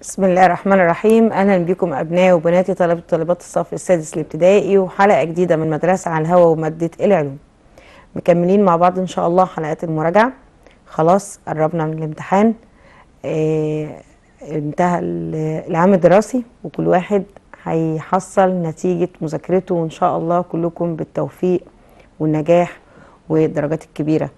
بسم الله الرحمن الرحيم اهلا بكم ابنائي وبناتي طلبه وطالبات الصف السادس الابتدائي وحلقه جديده من مدرسه على الهواء وماده العلوم مكملين مع بعض ان شاء الله حلقات المراجعه خلاص قربنا من الامتحان آه انتهى العام الدراسي وكل واحد هيحصل نتيجه مذاكرته وان شاء الله كلكم بالتوفيق والنجاح والدرجات الكبيره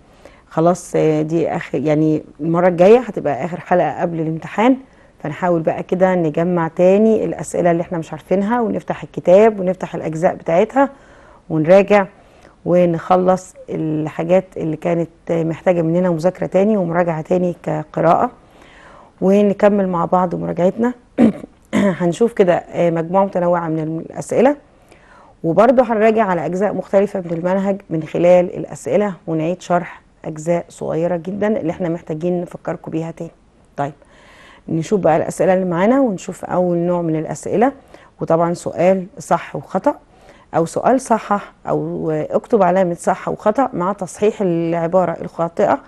خلاص آه، دي اخر يعني المره الجايه هتبقى اخر حلقه قبل الامتحان فنحاول بقى كده نجمع تاني الأسئلة اللي احنا مش عارفينها ونفتح الكتاب ونفتح الأجزاء بتاعتها ونراجع ونخلص الحاجات اللي كانت محتاجة مننا مذاكرة تاني ومراجعة تاني كقراءة ونكمل مع بعض مراجعتنا هنشوف كده آه، مجموعة متنوعة من الأسئلة وبرضو هنراجع على أجزاء مختلفة من المنهج من خلال الأسئلة ونعيد شرح أجزاء صغيرة جدا اللي احنا محتاجين نفكركم بيها تاني طيب نشوف بقى الأسئلة اللي معانا ونشوف أول نوع من الأسئلة وطبعا سؤال صح وخطأ أو سؤال صحح أو اكتب علامة صح وخطأ مع تصحيح العبارة الخاطئة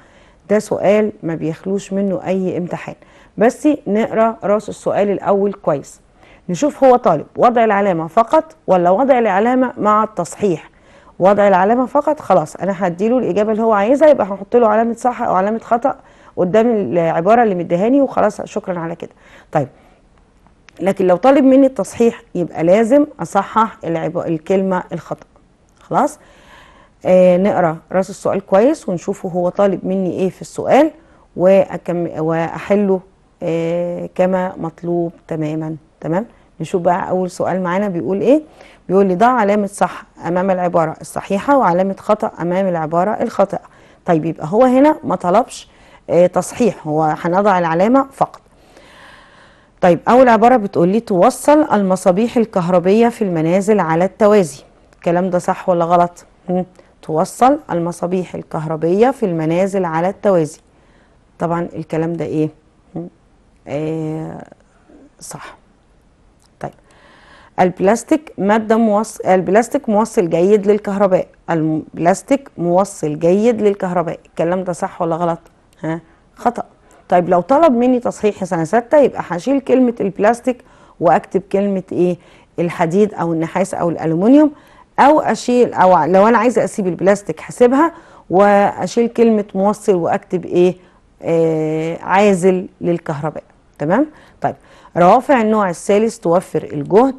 ده سؤال ما بيخلوش منه أي امتحان بس نقرأ راس السؤال الأول كويس نشوف هو طالب وضع العلامة فقط ولا وضع العلامة مع التصحيح وضع العلامة فقط خلاص أنا هديله الإجابة اللي هو عايزها يبقى هحط له علامة صح أو علامة خطأ قدام العباره اللي مديهاني وخلاص شكرا على كده طيب لكن لو طالب مني التصحيح يبقى لازم اصحح الكلمه الخطا خلاص آه نقرا راس السؤال كويس ونشوفه هو طالب مني ايه في السؤال وأكم واحله آه كما مطلوب تماما تمام نشوف بقى اول سؤال معانا بيقول ايه بيقول لي ضع علامه صح امام العباره الصحيحه وعلامه خطا امام العباره الخاطئه طيب يبقى هو هنا ما طلبش آه، تصحيح هو هنضع العلامة فقط طيب أول عبارة بتقول لي توصل المصابيح الكهربية في المنازل على التوازي الكلام ده صح ولا غلط توصل المصابيح الكهربية في المنازل على التوازي طبعا الكلام ده إيه آه، صح طيب البلاستيك مادة موصل البلاستيك موصل جيد للكهرباء البلاستيك موصل جيد للكهرباء الكلام ده صح ولا غلط ها خطأ طيب لو طلب مني تصحيح سنة ستة يبقى هشيل كلمة البلاستيك واكتب كلمة ايه الحديد او النحاس او الالومنيوم او اشيل او لو انا عايزة اسيب البلاستيك هسيبها واشيل كلمة موصل واكتب ايه آه عازل للكهرباء تمام طيب روافع النوع الثالث توفر الجهد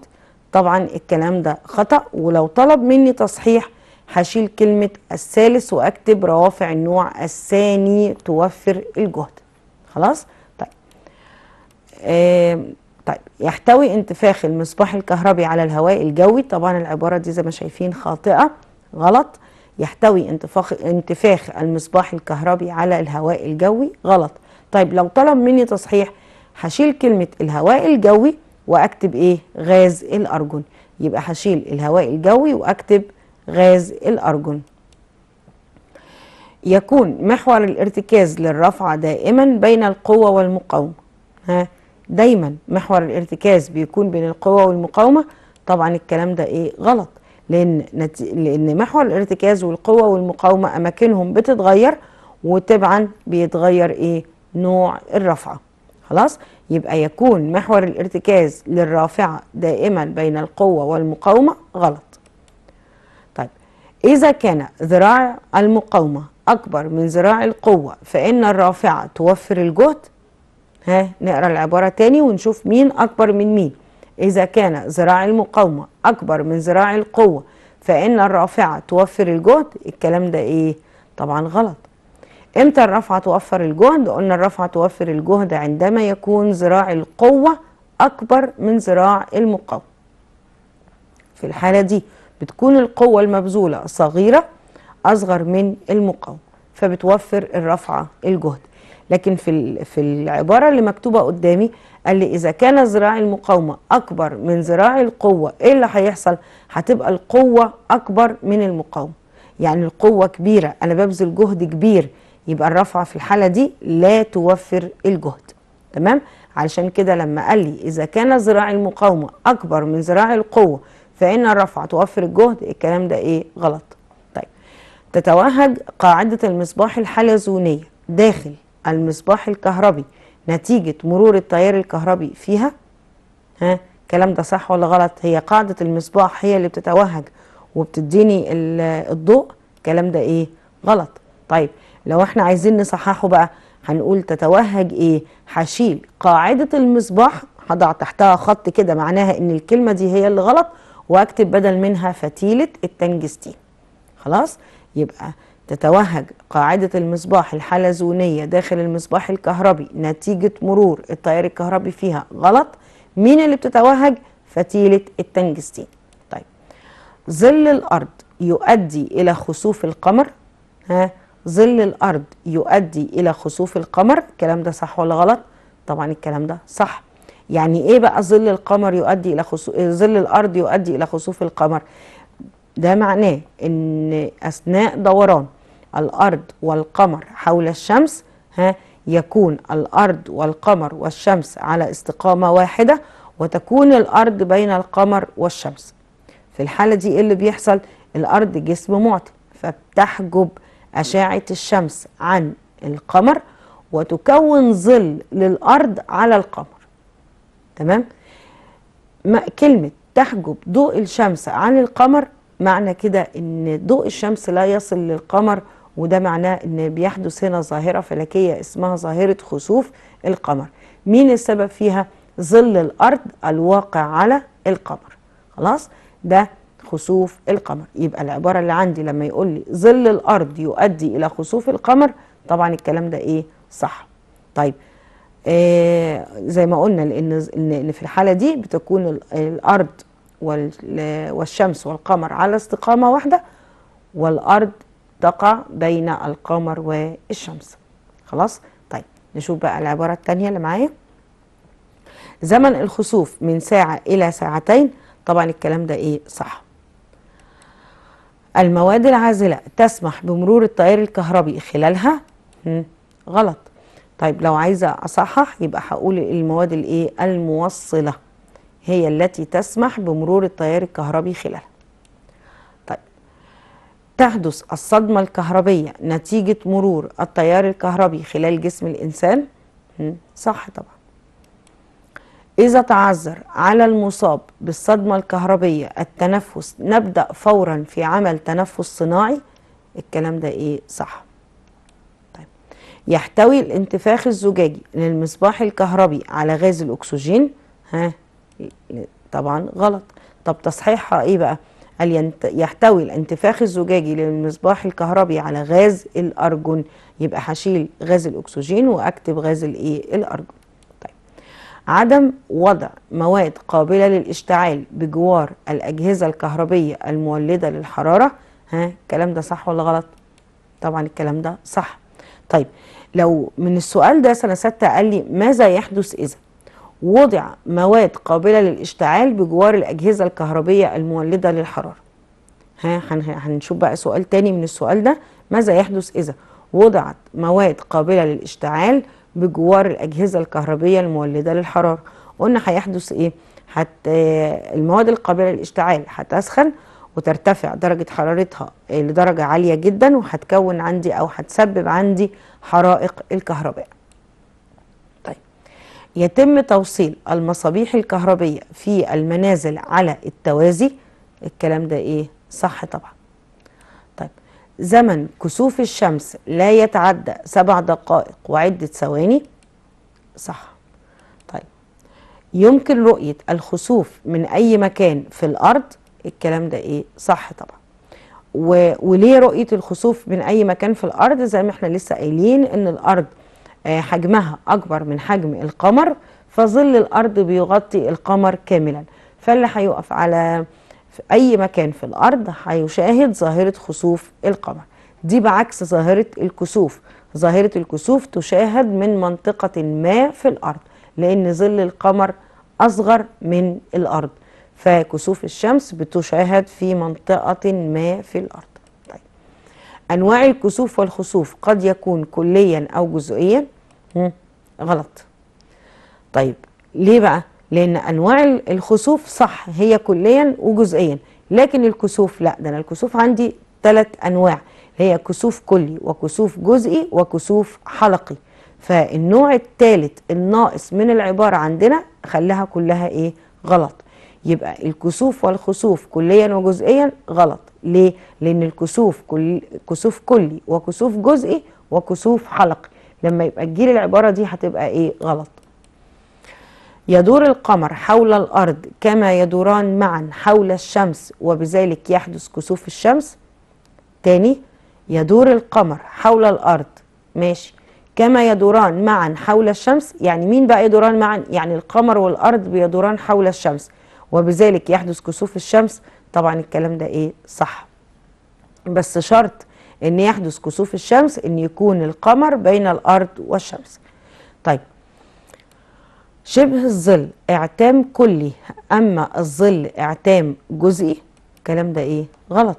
طبعا الكلام ده خطأ ولو طلب مني تصحيح هشيل كلمة الثالث واكتب روافع النوع الثاني توفر الجهد خلاص طيب طيب يحتوي انتفاخ المصباح الكهربي على الهواء الجوي طبعا العبارة دي زي ما شايفين خاطئة غلط يحتوي انتفاخ انتفاخ المصباح الكهربي على الهواء الجوي غلط طيب لو طلب مني تصحيح هشيل كلمة الهواء الجوي واكتب ايه غاز الارجون يبقى هشيل الهواء الجوي واكتب غاز الأرجون يكون محور الارتكاز للرفعة دائما بين القوة والمقاومة ها دايما محور الارتكاز بيكون بين القوة والمقاومة طبعا الكلام ده ايه غلط لان نت... لان محور الارتكاز والقوة والمقاومة اماكنهم بتتغير وطبعا بيتغير ايه نوع الرفعة خلاص يبقى يكون محور الارتكاز للرافعة دائما بين القوة والمقاومة غلط إذا كان ذراع المقاومة أكبر من ذراع القوة فإن الرافعة توفر الجهد ها نقرأ العبارة تاني ونشوف مين أكبر من مين إذا كان ذراع المقاومة أكبر من ذراع القوة فإن الرافعة توفر الجهد الكلام ده إيه؟ طبعا غلط إمتى الرافعة توفر الجهد؟ قلنا الرافعة توفر الجهد عندما يكون ذراع القوة أكبر من ذراع المقاومة في الحالة دي بتكون القوة المبذولة صغيرة أصغر من المقاومة فبتوفر الرفعة الجهد لكن في في العبارة اللي مكتوبة قدامي قال لي إذا كان ذراع المقاومة أكبر من ذراع القوة إيه اللي هيحصل؟ هتبقى القوة أكبر من المقاومة يعني القوة كبيرة أنا ببذل جهد كبير يبقى الرفعة في الحالة دي لا توفر الجهد تمام؟ علشان كده لما قال لي إذا كان ذراع المقاومة أكبر من ذراع القوة فإن الرفع توفر الجهد الكلام ده إيه غلط طيب تتوهج قاعدة المصباح الحلزونية داخل المصباح الكهربي نتيجة مرور التيار الكهربي فيها ها الكلام ده صح ولا غلط هي قاعدة المصباح هي اللي بتتوهج وبتديني الضوء الكلام ده ايه غلط طيب لو احنا عايزين نصححه بقى هنقول تتوهج ايه هشيل قاعدة المصباح هضع تحتها خط كده معناها ان الكلمة دي هي اللي غلط واكتب بدل منها فتيلة التنجستين خلاص يبقى تتوهج قاعدة المصباح الحلزونية داخل المصباح الكهربي نتيجة مرور التيار الكهربي فيها غلط مين اللي بتتوهج فتيلة التنجستين طيب ظل الأرض يؤدي إلى خسوف القمر ها ظل الأرض يؤدي إلى خسوف القمر الكلام ده صح ولا غلط طبعا الكلام ده صح يعني ايه بقى ظل القمر يؤدي الى خسوف ظل الارض يؤدي الى خسوف القمر ده معناه ان اثناء دوران الارض والقمر حول الشمس ها يكون الارض والقمر والشمس على استقامه واحده وتكون الارض بين القمر والشمس في الحاله دي ايه اللي بيحصل الارض جسم معطي فبتحجب اشعه الشمس عن القمر وتكون ظل للارض على القمر تمام ما كلمة تحجب ضوء الشمس عن القمر معنى كده ان ضوء الشمس لا يصل للقمر وده معناه ان بيحدث هنا ظاهرة فلكية اسمها ظاهرة خسوف القمر مين السبب فيها ظل الارض الواقع على القمر خلاص ده خسوف القمر يبقى العبارة اللي عندي لما يقول لي ظل الارض يؤدي الى خسوف القمر طبعا الكلام ده ايه صح طيب آه، زي ما قلنا لان ان في الحاله دي بتكون الارض والشمس والقمر على استقامه واحده والارض تقع بين القمر والشمس خلاص طيب نشوف بقى العباره الثانيه اللي معايا زمن الخسوف من ساعه الى ساعتين طبعا الكلام ده ايه صح المواد العازله تسمح بمرور التيار الكهربي خلالها غلط طيب لو عايزة أصحح يبقى هقول المواد الإيه الموصلة هي التي تسمح بمرور التيار الكهربي خلالها طيب تحدث الصدمة الكهربية نتيجة مرور التيار الكهربي خلال جسم الإنسان صح طبعا إذا تعذر على المصاب بالصدمة الكهربية التنفس نبدأ فورا في عمل تنفس صناعي الكلام ده إيه صح يحتوي الانتفاخ الزجاجي للمصباح الكهربي على غاز الأكسجين ها طبعا غلط طب تصحيحها ايه بقى قال يحتوي الانتفاخ الزجاجي للمصباح الكهربي على غاز الأرجون يبقى هشيل غاز الأكسجين وأكتب غاز الايه الأرجون طيب عدم وضع مواد قابلة للاشتعال بجوار الأجهزة الكهربية المولدة للحرارة ها الكلام ده صح ولا غلط طبعا الكلام ده صح طيب لو من السؤال ده سنة ستة قال لي ماذا يحدث إذا وضع مواد قابلة للاشتعال بجوار الأجهزة الكهربية المولدة للحرارة ها هنشوف بقى سؤال تاني من السؤال ده ماذا يحدث إذا وضعت مواد قابلة للاشتعال بجوار الأجهزة الكهربية المولدة للحرارة قلنا هيحدث إيه؟ حتى المواد القابلة للاشتعال هتسخن وترتفع درجة حرارتها لدرجة عالية جدا وهتكون عندي أو هتسبب عندي حرائق الكهرباء طيب يتم توصيل المصابيح الكهربية في المنازل على التوازي الكلام ده إيه؟ صح طبعا طيب زمن كسوف الشمس لا يتعدى سبع دقائق وعدة ثواني صح طيب يمكن رؤية الخسوف من أي مكان في الأرض الكلام ده ايه صح طبعا و... وليه رؤيه الخسوف من اي مكان في الارض زي ما احنا لسه قايلين ان الارض آه، حجمها اكبر من حجم القمر فظل الارض بيغطي القمر كاملا فاللي هيقف على في اي مكان في الارض هيشاهد ظاهره خسوف القمر دي بعكس ظاهره الكسوف ظاهره الكسوف تشاهد من منطقه ما في الارض لان ظل القمر اصغر من الارض فكسوف الشمس بتشاهد في منطقة ما في الأرض طيب. أنواع الكسوف والخسوف قد يكون كليا أو جزئيا غلط طيب ليه بقى؟ لأن أنواع الخسوف صح هي كليا وجزئيا لكن الكسوف لا ده أنا الكسوف عندي ثلاث أنواع هي كسوف كلي وكسوف جزئي وكسوف حلقي فالنوع الثالث الناقص من العبارة عندنا خلاها كلها إيه؟ غلط يبقى الكسوف والخسوف كليا وجزئيا غلط ليه؟ لأن الكسوف كل كسوف كلي وكسوف جزئي وكسوف حلقي لما يبقى تجيل العبارة دي هتبقى إيه غلط يدور القمر حول الأرض كما يدوران معا حول الشمس وبذلك يحدث كسوف الشمس تاني يدور القمر حول الأرض ماشي كما يدوران معا حول الشمس يعني مين بقى يدوران معا يعني القمر والأرض بيدوران حول الشمس وبذلك يحدث كسوف الشمس طبعا الكلام ده ايه صح بس شرط ان يحدث كسوف الشمس ان يكون القمر بين الارض والشمس طيب شبه الظل اعتام كلي اما الظل اعتام جزئي الكلام ده ايه غلط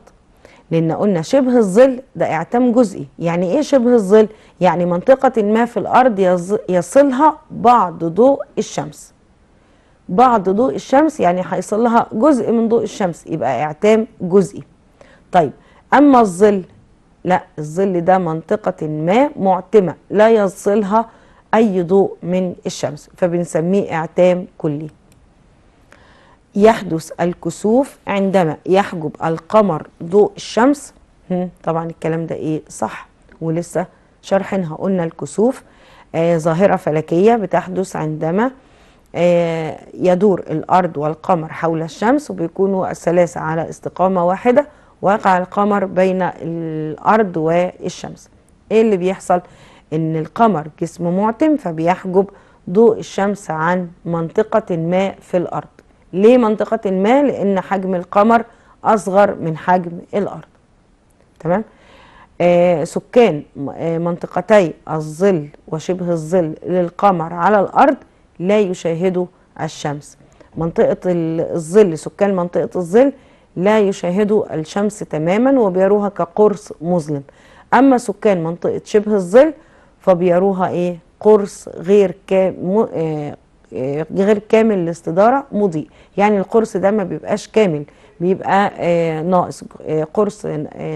لان قلنا شبه الظل ده اعتام جزئي يعني ايه شبه الظل يعني منطقة ما في الارض يصلها بعض ضوء الشمس بعض ضوء الشمس يعني هيصل لها جزء من ضوء الشمس يبقى اعتام جزئي طيب أما الظل لا الظل ده منطقة ما معتمة لا يصلها أي ضوء من الشمس فبنسميه اعتام كلي يحدث الكسوف عندما يحجب القمر ضوء الشمس طبعا الكلام ده ايه صح ولسه شرحنها قلنا الكسوف آه ظاهرة فلكية بتحدث عندما آه، يدور الأرض والقمر حول الشمس وبيكونوا الثلاثة على استقامة واحدة ويقع القمر بين الأرض والشمس إيه اللي بيحصل؟ إن القمر جسم معتم فبيحجب ضوء الشمس عن منطقة ما في الأرض ليه منطقة ما؟ لأن حجم القمر أصغر من حجم الأرض تمام؟ آه سكان آه، منطقتي الظل وشبه الظل للقمر على الأرض لا يشاهدوا الشمس منطقة الظل سكان منطقة الظل لا يشاهدوا الشمس تماما وبيروها كقرص مظلم أما سكان منطقة شبه الظل فبيروها إيه قرص غير كامل, آه، غير كامل الاستدارة مضيء يعني القرص ده ما بيبقاش كامل بيبقى آه، ناقص آه، قرص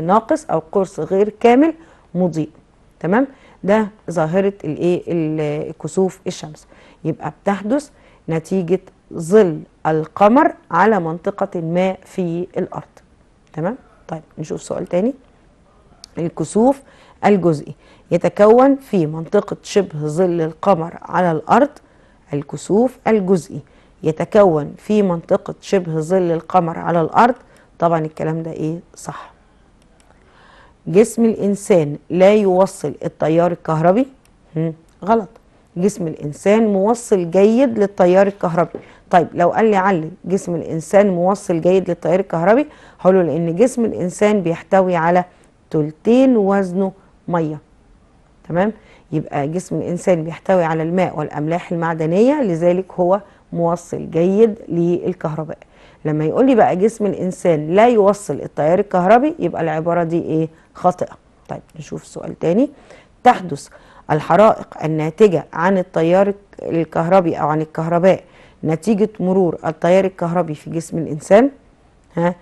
ناقص أو قرص غير كامل مضيء تمام ده ظاهرة الايه الكسوف الشمس يبقى بتحدث نتيجة ظل القمر على منطقة ما في الأرض تمام طيب نشوف سؤال تاني الكسوف الجزئي يتكون في منطقة شبه ظل القمر على الأرض الكسوف الجزئي يتكون في منطقة شبه ظل القمر على الأرض طبعا الكلام ده إيه صح جسم الإنسان لا يوصل التيار الكهربي غلط جسم الانسان موصل جيد للتيار الكهربي طيب لو قال لي علي جسم الانسان موصل جيد للتيار الكهربي هقول له لان جسم الانسان بيحتوي على تلتين وزنه ميه تمام يبقى جسم الانسان بيحتوي على الماء والاملاح المعدنيه لذلك هو موصل جيد للكهرباء لما يقول لي بقى جسم الانسان لا يوصل التيار الكهربي يبقى العباره دي ايه خاطئه طيب نشوف سؤال تاني تحدث الحرائق الناتجة عن التيار الكهربي أو عن الكهرباء نتيجة مرور التيار الكهربي في جسم الإنسان ها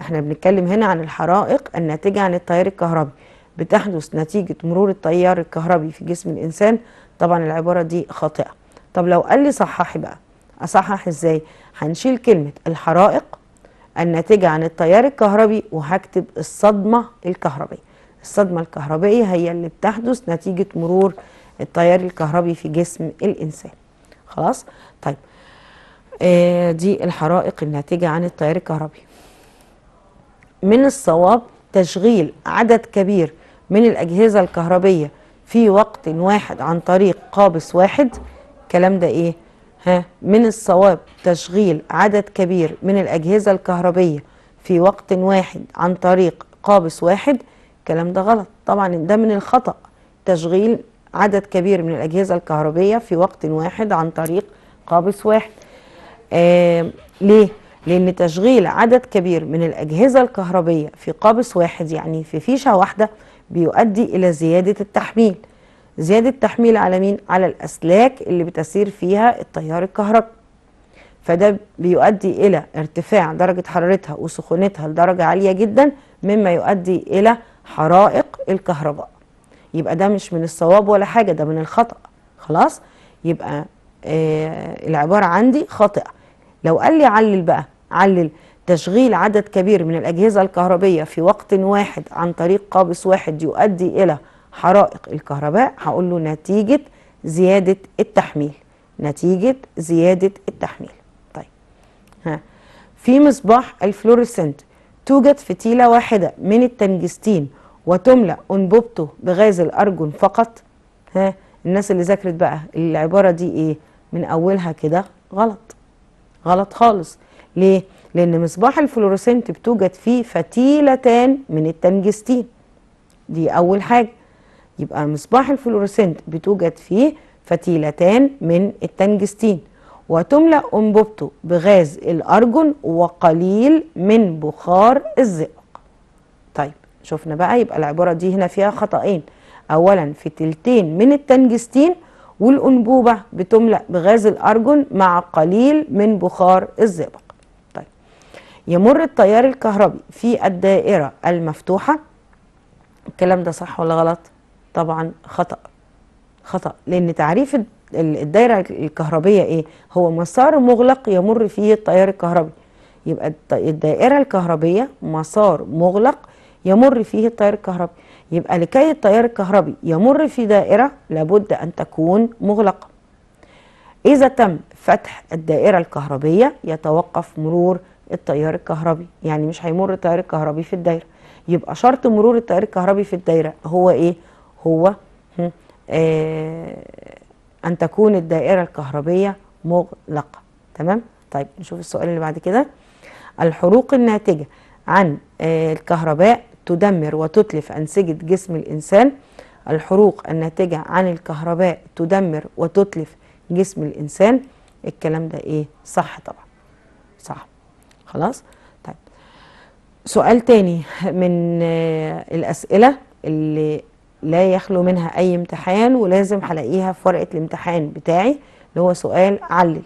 احنا بنتكلم هنا عن الحرائق الناتجة عن التيار الكهربي بتحدث نتيجة مرور التيار الكهربي في جسم الإنسان طبعا العبارة دي خاطئة طب لو قال لي صححي بقى أصحح إزاي هنشيل كلمة الحرائق الناتجة عن التيار الكهربي وهكتب الصدمة الكهربية الصدمة الكهربائية هي اللي بتحدث نتيجة مرور التيار الكهربي في جسم الإنسان خلاص طيب آه دي الحرائق الناتجة عن التيار الكهربي من الصواب تشغيل عدد كبير من الأجهزة الكهربية في وقت واحد عن طريق قابس واحد الكلام ده إيه؟ ها من الصواب تشغيل عدد كبير من الأجهزة الكهربية في وقت واحد عن طريق قابس واحد الكلام ده غلط طبعا ده من الخطأ تشغيل عدد كبير من الأجهزة الكهربية في وقت واحد عن طريق قابس واحد آه ليه؟ لأن تشغيل عدد كبير من الأجهزة الكهربية في قابس واحد يعني في فيشة واحدة بيؤدي إلى زيادة التحميل زيادة التحميل على مين؟ على الأسلاك اللي بتسير فيها التيار الكهربي فده بيؤدي إلى ارتفاع درجة حرارتها وسخونتها لدرجة عالية جدا مما يؤدي إلى حرائق الكهرباء يبقى ده مش من الصواب ولا حاجة ده من الخطأ خلاص يبقى آه العبارة عندي خاطئة لو قال لي علل بقى علل تشغيل عدد كبير من الأجهزة الكهربية في وقت واحد عن طريق قابس واحد يؤدي إلى حرائق الكهرباء هقول له نتيجة زيادة التحميل نتيجة زيادة التحميل طيب ها في مصباح الفلوريسنت توجد فتيلة واحدة من التنجستين وتملأ أنبوبته بغاز الأرجون فقط ها الناس اللي ذاكرت بقى العبارة دي إيه من أولها كده غلط غلط خالص ليه؟ لأن مصباح الفلورسنت بتوجد فيه فتيلتان من التنجستين دي أول حاجة يبقى مصباح الفلورسنت بتوجد فيه فتيلتان من التنجستين وتملأ أنبوبته بغاز الأرجون وقليل من بخار الزئبق طيب شفنا بقى يبقى العبارة دي هنا فيها خطأين أولا في تلتين من التنجستين والأنبوبة بتملأ بغاز الأرجون مع قليل من بخار الزئبق طيب يمر التيار الكهربي في الدائرة المفتوحة الكلام ده صح ولا غلط؟ طبعا خطأ خطأ لأن تعريف الدايره الكهربيه ايه هو مسار مغلق يمر فيه التيار الكهربي يبقى الدائره الكهربيه مسار مغلق يمر فيه التيار الكهربي يبقى لكي التيار الكهربي يمر في دائره لابد ان تكون مغلقه اذا تم فتح الدائره الكهربيه يتوقف مرور التيار الكهربي يعني مش هيمر التيار الكهربي في الدايره يبقى شرط مرور التيار الكهربي في الدايره هو ايه هو آه أن تكون الدائرة الكهربية مغلقة تمام طيب نشوف السؤال اللي بعد كده الحروق الناتجة عن آه، الكهرباء تدمر وتتلف أنسجة جسم الإنسان الحروق الناتجة عن الكهرباء تدمر وتتلف جسم الإنسان الكلام ده إيه صح طبعا صح خلاص طيب سؤال تاني من آه، الأسئلة اللي لا يخلو منها أي امتحان ولازم هلاقيها في ورقة الامتحان بتاعي اللي هو سؤال علل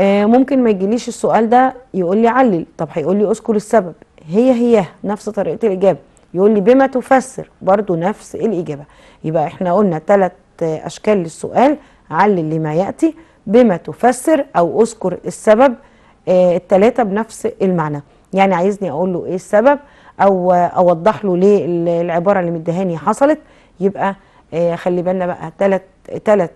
آه، ممكن ما يجيليش السؤال ده يقول لي علل طب هيقول لي اذكر السبب هي هي نفس طريقة الإجابة يقول لي بما تفسر برضو نفس الإجابة يبقى احنا قلنا ثلاث أشكال للسؤال علل لما يأتي بما تفسر أو أذكر السبب آه، الثلاثة بنفس المعنى يعني عايزني أقول له إيه السبب او اوضح له ليه العباره اللي مدهاني حصلت يبقى آه، خلي بالنا بقى ثلاث آه، ثلاث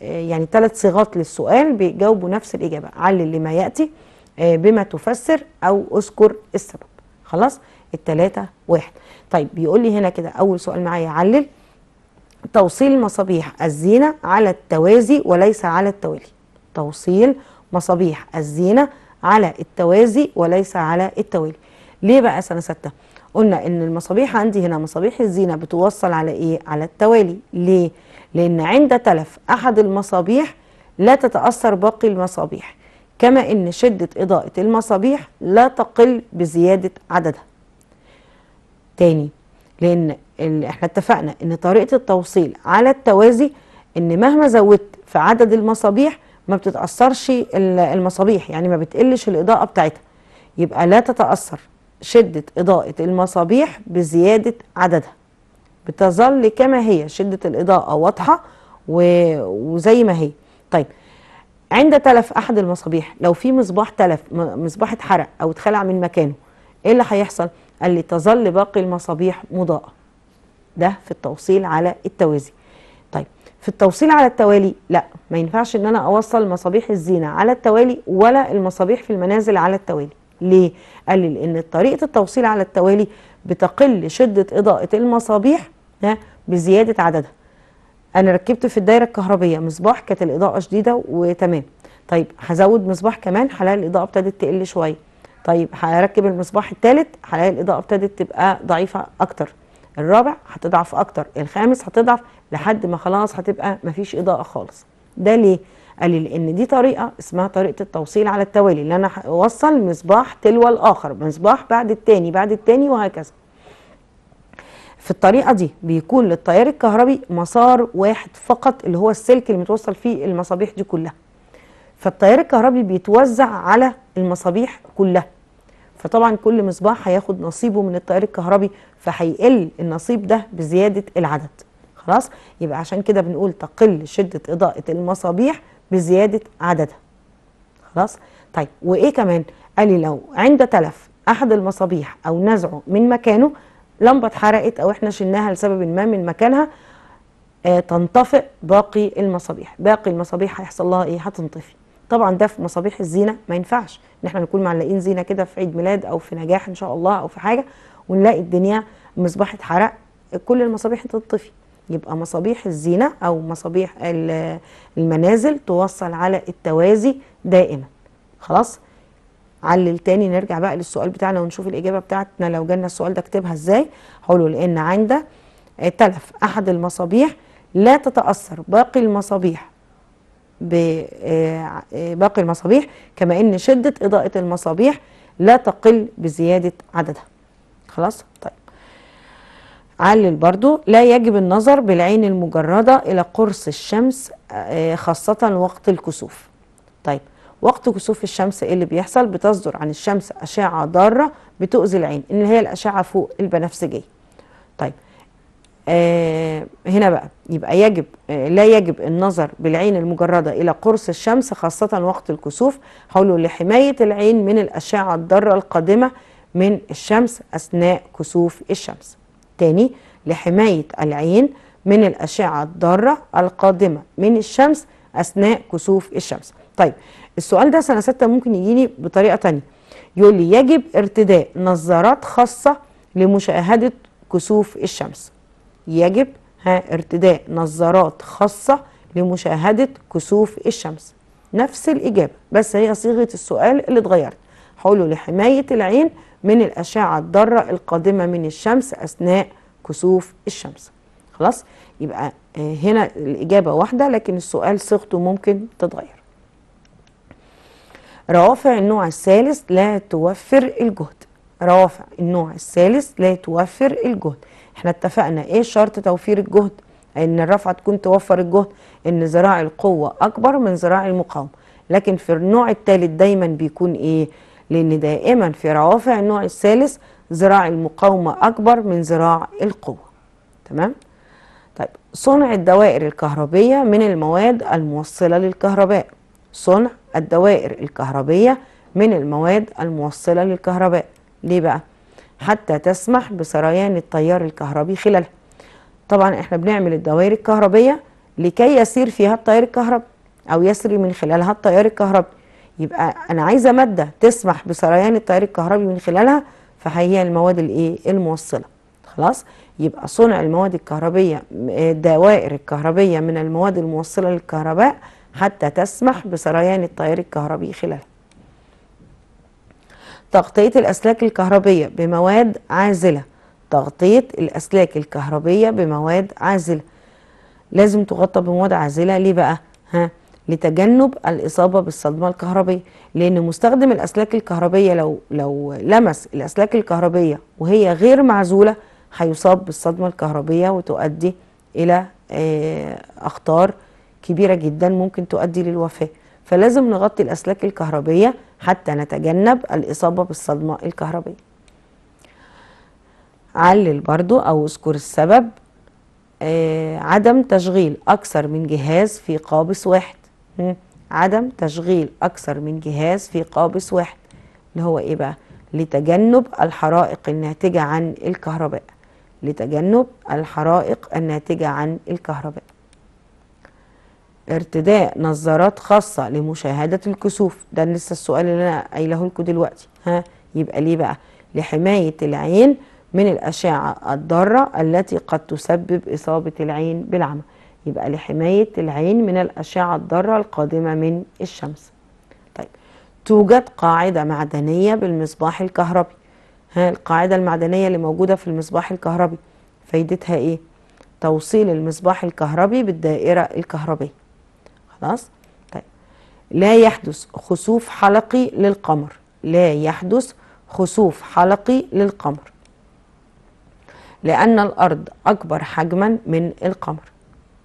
يعني ثلاث صيغات للسؤال بيجاوبوا نفس الاجابه علل لما ياتي آه، بما تفسر او اذكر السبب خلاص الثلاثه واحد طيب بيقول لي هنا كده اول سؤال معايا علل توصيل مصابيح الزينه على التوازي وليس على التوالي توصيل مصابيح الزينه على التوازي وليس على التوالي ليه بقى سنه سته قلنا ان المصابيح عندي هنا مصابيح الزينه بتوصل على ايه على التوالي ليه لان عند تلف احد المصابيح لا تتاثر باقي المصابيح كما ان شده اضاءه المصابيح لا تقل بزياده عددها تاني لان احنا اتفقنا ان طريقه التوصيل على التوازي ان مهما زودت في عدد المصابيح ما بتتاثرش المصابيح يعني ما بتقلش الاضاءه بتاعتها يبقى لا تتاثر شدة إضاءة المصابيح بزيادة عددها بتظل كما هي شدة الإضاءة واضحة وزي ما هي طيب عند تلف أحد المصابيح لو في مصباح تلف مصباح اتحرق أو اتخلع من مكانه إيه اللي هيحصل؟ قال لي تظل باقي المصابيح مضاءة ده في التوصيل على التوازي طيب في التوصيل على التوالي لا ما ينفعش ان انا اوصل مصابيح الزينه على التوالي ولا المصابيح في المنازل على التوالي ليه؟ قال لي لأن طريقة التوصيل على التوالي بتقل شدة إضاءة المصابيح بزيادة عددها أنا ركبت في الدايرة الكهربية مصباح كانت الإضاءة شديدة وتمام طيب هزود مصباح كمان هلاقي الإضاءة ابتدت تقل شوية طيب هركب المصباح الثالث هلاقي الإضاءة ابتدت تبقى ضعيفة أكتر الرابع هتضعف أكتر الخامس هتضعف لحد ما خلاص هتبقى مفيش إضاءة خالص ده ليه؟ قال لي لان دي طريقه اسمها طريقه التوصيل على التوالي اللي انا اوصل مصباح تلو الاخر مصباح بعد الثاني بعد الثاني وهكذا في الطريقه دي بيكون للتيار الكهربي مسار واحد فقط اللي هو السلك اللي متوصل فيه المصابيح دي كلها فالتيار الكهربي بيتوزع على المصابيح كلها فطبعا كل مصباح هياخد نصيبه من التيار الكهربي فهيقل النصيب ده بزياده العدد خلاص يبقى عشان كده بنقول تقل شده اضاءه المصابيح بزيادة عددها خلاص طيب وإيه كمان قال لي لو عند تلف أحد المصابيح أو نزعه من مكانه لمبة اتحرقت أو إحنا شلناها لسبب ما من مكانها آه تنطفئ باقي المصابيح باقي المصابيح هيحصل لها إيه هتنطفي طبعا ده في مصابيح الزينة ما ينفعش إن إحنا نكون معلقين زينة كده في عيد ميلاد أو في نجاح إن شاء الله أو في حاجة ونلاقي الدنيا مصباح اتحرق كل المصابيح تنطفي يبقى مصابيح الزينة أو مصابيح المنازل توصل على التوازي دائما خلاص علل تاني نرجع بقى للسؤال بتاعنا ونشوف الإجابة بتاعتنا لو جالنا السؤال ده اكتبها ازاي حلو لأن عند تلف أحد المصابيح لا تتأثر باقي المصابيح آه، آه، باقي المصابيح كما ان شدة اضاءة المصابيح لا تقل بزيادة عددها خلاص طيب علل برضو لا يجب النظر بالعين المجردة إلى قرص الشمس آه، خاصة وقت الكسوف طيب وقت كسوف الشمس ايه اللي بيحصل بتصدر عن الشمس أشعة ضارة بتؤذي العين اللي هي الأشعة فوق البنفسجية طيب آه هنا بقى يبقى يجب آه لا يجب النظر بالعين المجردة إلى قرص الشمس خاصة وقت الكسوف حوله لحماية العين من الأشعة الضارة القادمة من الشمس أثناء كسوف الشمس الثاني لحماية العين من الأشعة الضارة القادمة من الشمس أثناء كسوف الشمس طيب السؤال ده سنة ستة ممكن يجيني بطريقة تانية يقول لي يجب ارتداء نظارات خاصة لمشاهدة كسوف الشمس يجب ها ارتداء نظارات خاصة لمشاهدة كسوف الشمس نفس الإجابة بس هي صيغة السؤال اللي اتغيرت حوله لحماية العين من الأشعة الضارة القادمة من الشمس أثناء كسوف الشمس خلاص يبقى آه، هنا الإجابة واحدة لكن السؤال صيغته ممكن تتغير روافع النوع الثالث لا توفر الجهد روافع النوع الثالث لا توفر الجهد احنا اتفقنا ايه شرط توفير الجهد ان الرفعة تكون توفر الجهد ان ذراع القوة اكبر من ذراع المقاومة لكن في النوع الثالث دايما بيكون ايه لأن دائما في روافع النوع الثالث ذراع المقاومة أكبر من ذراع القوة تمام؟ طيب صنع الدوائر الكهربية من المواد الموصلة للكهرباء صنع الدوائر الكهربية من المواد الموصلة للكهرباء ليه بقى؟ حتى تسمح بسريان التيار الكهربي خلالها طبعا احنا بنعمل الدوائر الكهربية لكي يسير فيها التيار الكهربي أو يسري من خلالها التيار الكهربي يبقى انا عايزه ماده تسمح بسريان التيار الكهربي من خلالها فهي المواد الايه الموصله خلاص يبقى صنع المواد الكهربيه دوائر الكهربيه من المواد الموصله للكهرباء حتى تسمح بسريان التيار الكهربي خلالها تغطيه الاسلاك الكهربيه بمواد عازله تغطيه الاسلاك الكهربيه بمواد عازله لازم تغطى بمواد عازله ليه بقى ها لتجنب الاصابه بالصدمه الكهربيه لان مستخدم الاسلاك الكهربيه لو لو لمس الاسلاك الكهربيه وهي غير معزوله هيصاب بالصدمه الكهربيه وتؤدي الى آه، اخطار كبيره جدا ممكن تؤدي للوفاه فلازم نغطي الاسلاك الكهربيه حتى نتجنب الاصابه بالصدمه الكهربيه علل برضو او اذكر السبب آه، عدم تشغيل اكثر من جهاز في قابس واحد عدم تشغيل أكثر من جهاز في قابس واحد اللي هو إيه بقى لتجنب الحرائق الناتجة عن الكهرباء لتجنب الحرائق الناتجة عن الكهرباء ارتداء نظارات خاصة لمشاهدة الكسوف ده لسه السؤال اللي أنا قايله لكم دلوقتي ها يبقى ليه بقى لحماية العين من الأشعة الضارة التي قد تسبب إصابة العين بالعمى يبقى لحماية العين من الأشعة الضارة القادمة من الشمس طيب توجد قاعدة معدنية بالمصباح الكهربي ها القاعدة المعدنية اللي موجودة في المصباح الكهربي فايدتها ايه توصيل المصباح الكهربي بالدائرة الكهربية خلاص طيب لا يحدث خسوف حلقي للقمر لا يحدث خسوف حلقي للقمر لأن الأرض أكبر حجما من القمر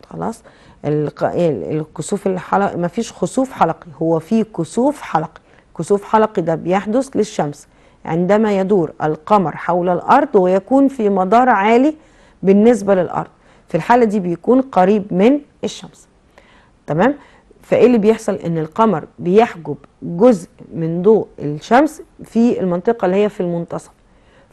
خلاص الكسوف الحلق ما فيش خسوف حلقي هو في كسوف حلقي كسوف حلقي ده بيحدث للشمس عندما يدور القمر حول الأرض ويكون في مدار عالي بالنسبة للأرض في الحالة دي بيكون قريب من الشمس تمام فايه اللي بيحصل ان القمر بيحجب جزء من ضوء الشمس في المنطقة اللي هي في المنتصف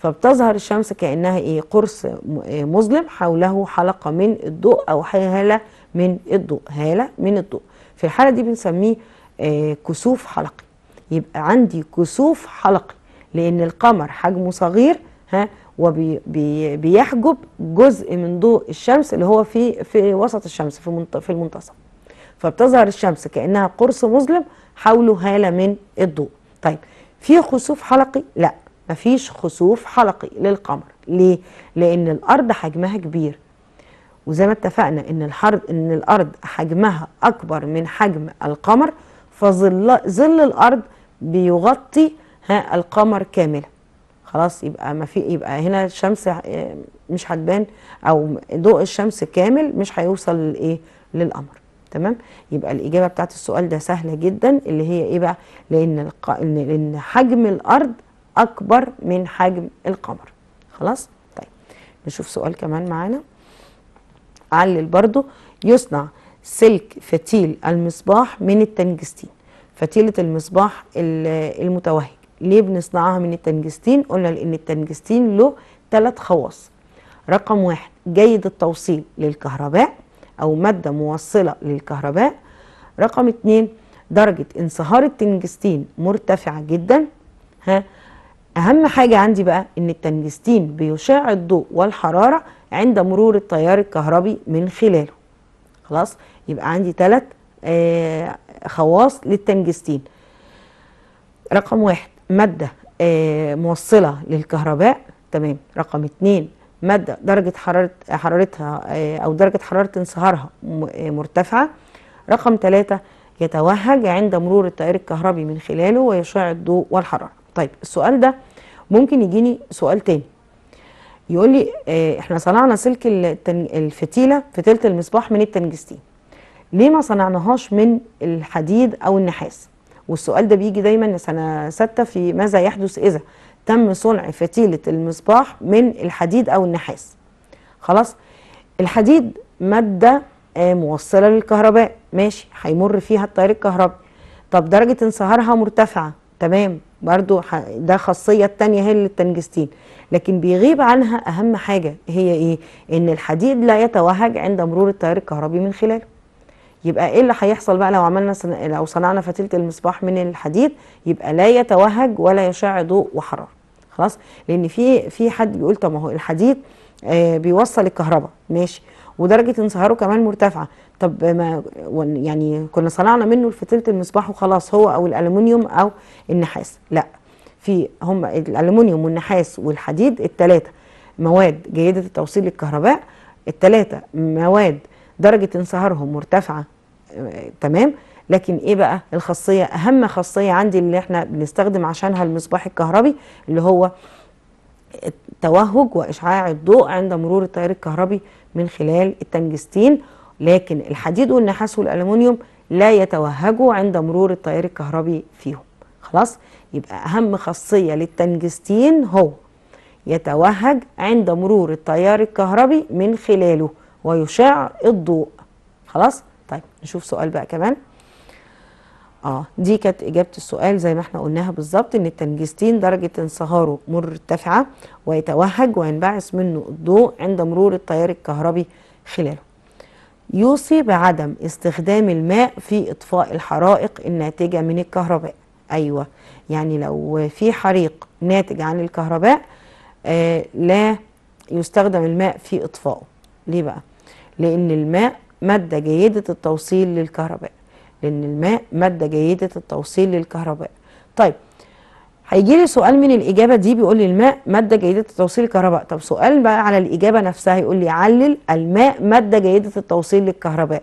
فبتظهر الشمس كأنها إيه قرص إيه، مظلم حوله حلقة من الضوء أو هالة من الضوء هالة من الضوء في الحالة دي بنسميه آه، كسوف حلقي يبقى عندي كسوف حلقي لأن القمر حجمه صغير ها وبيحجب جزء من ضوء الشمس اللي هو في في وسط الشمس في في المنتصف فبتظهر الشمس كأنها قرص مظلم حوله هالة من الضوء طيب في خسوف حلقي لا مفيش خسوف حلقي للقمر ليه؟ لأن الأرض حجمها كبير وزي ما اتفقنا إن الحرب إن الأرض حجمها أكبر من حجم القمر فظل ظل الأرض بيغطي ها القمر كاملا خلاص يبقى ما في يبقى هنا الشمس آه، مش هتبان او ضوء الشمس كامل مش هيوصل لايه للقمر تمام يبقى الاجابه بتاعت السؤال ده سهله جدا اللي هي ايه بقى لان لان حجم الارض اكبر من حجم القمر خلاص طيب نشوف سؤال كمان معانا علل برضو يصنع سلك فتيل المصباح من التنجستين فتيلة المصباح المتوهج ليه بنصنعها من التنجستين قلنا لان التنجستين له ثلاث خواص رقم واحد جيد التوصيل للكهرباء او مادة موصلة للكهرباء رقم اتنين درجة انصهار التنجستين مرتفعة جدا ها اهم حاجه عندي بقى ان التنجستين بيشع الضوء والحراره عند مرور التيار الكهربي من خلاله خلاص يبقى عندي ثلاث آه، خواص للتنجستين رقم واحد ماده آه، موصله للكهرباء تمام رقم اتنين ماده درجه حراره حرارتها آه، او درجه حراره انصهارها مرتفعه رقم ثلاثة يتوهج عند مرور التيار الكهربي من خلاله ويشع الضوء والحراره طيب السؤال ده ممكن يجيني سؤال تاني يقول لي آه، احنا صنعنا سلك الفتيله فتيله المصباح من التنجستين ليه ما صنعناهاش من الحديد او النحاس والسؤال ده بيجي دايما سنه سته في ماذا يحدث اذا تم صنع فتيله المصباح من الحديد او النحاس خلاص الحديد ماده آه، موصله للكهرباء ماشي هيمر فيها التيار الكهربي طب درجه انصهارها مرتفعه تمام برضو ده خاصية تانية هي للتنجستين لكن بيغيب عنها أهم حاجة هي إيه؟ إن الحديد لا يتوهج عند مرور التيار الكهربي من خلاله يبقى ايه اللي هيحصل بقى لو عملنا صن... لو صنعنا فتيله المصباح من الحديد يبقى لا يتوهج ولا يشع ضوء وحراره خلاص لان في في حد بيقول طب ما هو الحديد آه بيوصل الكهرباء ماشي ودرجه انصهاره كمان مرتفعه طب ما يعني كنا صنعنا منه الفتيله المصباح وخلاص هو او الالومنيوم او النحاس لا في هم الالومنيوم والنحاس والحديد الثلاثه مواد جيده التوصيل للكهرباء الثلاثه مواد درجه انصهارهم مرتفعه آه، تمام لكن ايه بقى الخاصيه اهم خاصيه عندي اللي احنا بنستخدم عشانها المصباح الكهربي اللي هو التوهج واشعاع الضوء عند مرور التيار الكهربي من خلال التنجستين لكن الحديد والنحاس والألمنيوم لا يتوهجوا عند مرور التيار الكهربي فيهم خلاص يبقى أهم خاصية للتنجستين هو يتوهج عند مرور التيار الكهربي من خلاله ويشع الضوء خلاص طيب نشوف سؤال بقى كمان اه دي كانت اجابه السؤال زي ما احنا قلناها بالظبط ان التنجستين درجه انصهاره مرتفعه ويتوهج وينبعث منه الضوء عند مرور التيار الكهربي خلاله. يوصي بعدم استخدام الماء في اطفاء الحرائق الناتجه من الكهرباء. ايوه يعني لو في حريق ناتج عن الكهرباء آه لا يستخدم الماء في اطفائه. ليه بقى؟ لان الماء ماده جيده التوصيل للكهرباء. لان الماء ماده جيده التوصيل للكهرباء طيب هيجي لي سؤال من الاجابه دي بيقول لي الماء ماده جيده التوصيل للكهرباء طب سؤال بقى على الاجابه نفسها يقول لي علل الماء ماده جيده التوصيل للكهرباء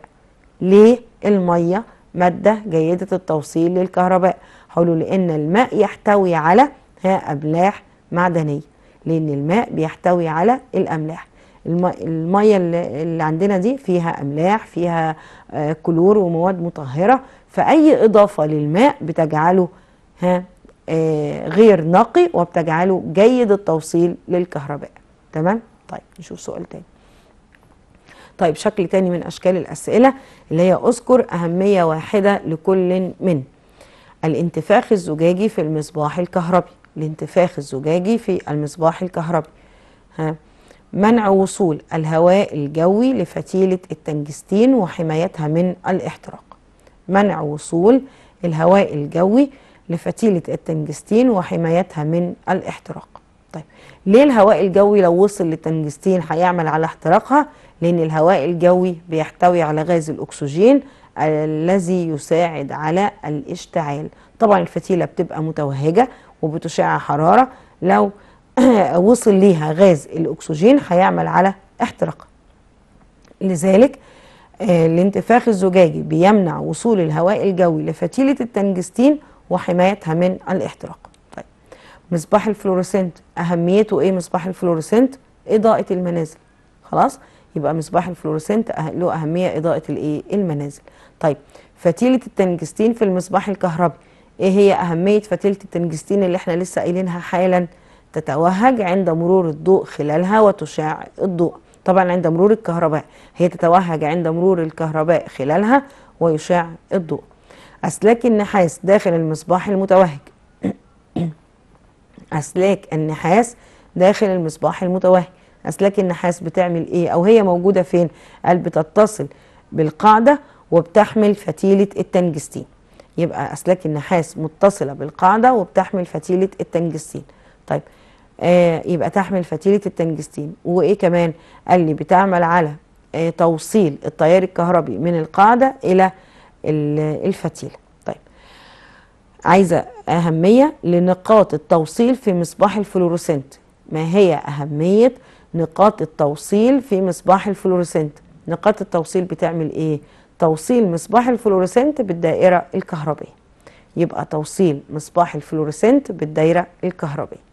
ليه الميه ماده جيده التوصيل للكهرباء حلو لان الماء يحتوي على ها أملاح معدنيه لان الماء بيحتوي على الاملاح الميه اللي عندنا دي فيها املاح فيها آه، كلور ومواد مطهره فاي اضافه للماء بتجعله ها آه، غير نقي وبتجعله جيد التوصيل للكهرباء تمام طيب نشوف سؤال تاني طيب شكل تاني من اشكال الاسئله اللي هي اذكر اهميه واحده لكل من الانتفاخ الزجاجي في المصباح الكهربي الانتفاخ الزجاجي في المصباح الكهربي ها منع وصول الهواء الجوي لفتيلة التنجستين وحمايتها من الاحتراق منع وصول الهواء الجوي لفتيلة التنجستين وحمايتها من الاحتراق طيب ليه الهواء الجوي لو وصل للتنجستين هيعمل على احتراقها لأن الهواء الجوي بيحتوي على غاز الأكسجين الذي يساعد على الاشتعال طبعا الفتيلة بتبقى متوهجة وبتشع حرارة لو وصل ليها غاز الأكسجين هيعمل على احتراقها لذلك آه، الانتفاخ الزجاجي بيمنع وصول الهواء الجوي لفتيلة التنجستين وحمايتها من الاحتراق طيب مصباح الفلورسنت أهميته إيه مصباح الفلورسنت إضاءة المنازل خلاص يبقى مصباح الفلورسنت أه، له أهمية إضاءة الإيه المنازل طيب فتيلة التنجستين في المصباح الكهربي إيه هي أهمية فتيلة التنجستين اللي إحنا لسه قايلينها حالا تتوهج عند مرور الضوء خلالها وتشع الضوء طبعا عند مرور الكهرباء هي تتوهج عند مرور الكهرباء خلالها ويشع الضوء أسلاك النحاس داخل المصباح المتوهج أسلاك النحاس داخل المصباح المتوهج أسلاك النحاس بتعمل إيه أو هي موجودة فين قال بتتصل بالقاعدة وبتحمل فتيلة التنجستين يبقى أسلاك النحاس متصلة بالقاعدة وبتحمل فتيلة التنجستين طيب آه يبقى تحمل فتيلة التنجستين وإيه كمان قال لي بتعمل على آه توصيل التيار الكهربي من القاعدة إلى الفتيلة طيب عايزة أهمية لنقاط التوصيل في مصباح الفلورسنت ما هي أهمية نقاط التوصيل في مصباح الفلورسنت نقاط التوصيل بتعمل إيه توصيل مصباح الفلورسنت بالدائرة الكهربية يبقى توصيل مصباح الفلورسنت بالدائرة الكهربية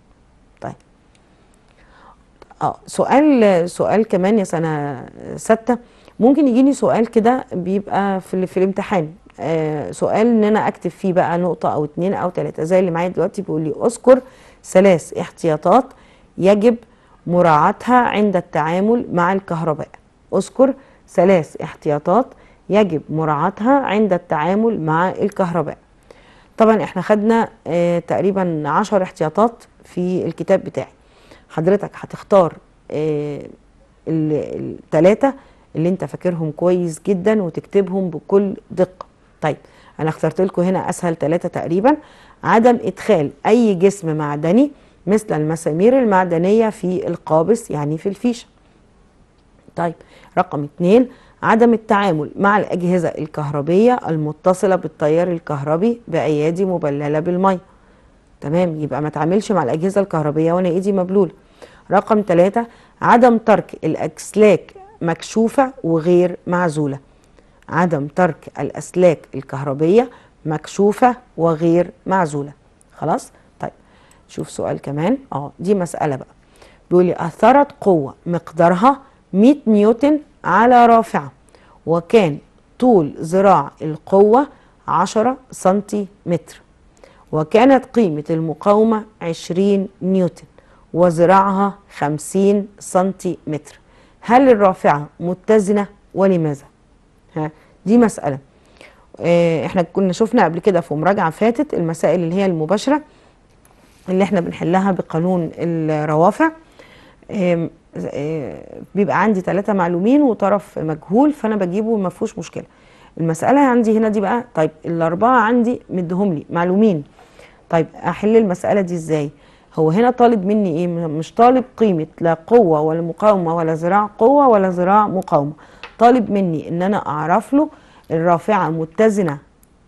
اه سؤال سؤال كمان يا سنه سته ممكن يجيني سؤال كده بيبقى في, في الامتحان آه سؤال ان انا اكتب فيه بقى نقطه او اتنين او تلاته زي اللي معايا دلوقتي بيقول لي اذكر ثلاث احتياطات يجب مراعاتها عند التعامل مع الكهرباء اذكر ثلاث احتياطات يجب مراعاتها عند التعامل مع الكهرباء طبعا احنا خدنا آه تقريبا عشر احتياطات في الكتاب بتاعي حضرتك هتختار آه، الثلاثه اللي انت فاكرهم كويس جدا وتكتبهم بكل دقه طيب انا اخترت لكم هنا اسهل ثلاثه تقريبا عدم ادخال اي جسم معدني مثل المسامير المعدنيه في القابس يعني في الفيشه طيب رقم اتنين عدم التعامل مع الأجهزة الكهربية المتصلة بالتيار الكهربي بأيادي مبللة بالمية تمام يبقى ما تعملش مع الأجهزة الكهربية وأنا إيدي مبلولة رقم ثلاثة عدم ترك الأسلاك مكشوفة وغير معزولة عدم ترك الأسلاك الكهربية مكشوفة وغير معزولة خلاص طيب شوف سؤال كمان اه دي مسألة بقى بيقول لي أثرت قوة مقدارها 100 نيوتن على رافعة وكان طول ذراع القوة 10 سنتيمتر وكانت قيمة المقاومة 20 نيوتن وذراعها 50 سنتيمتر هل الرافعة متزنة ولماذا؟ ها دي مسألة آه، احنا كنا شفنا قبل كده في مراجعة فاتت المسائل اللي هي المباشرة اللي احنا بنحلها بقانون الروافع آه، بيبقى عندي ثلاثة معلومين وطرف مجهول فانا بجيبه ما فيهوش مشكلة المسألة عندي هنا دي بقى طيب الأربعة عندي مدهم لي معلومين طيب احل المساله دي ازاي هو هنا طالب مني ايه مش طالب قيمه لا قوه ولا مقاومه ولا ذراع قوه ولا ذراع مقاومه طالب مني ان انا اعرف له الرافعه متزنه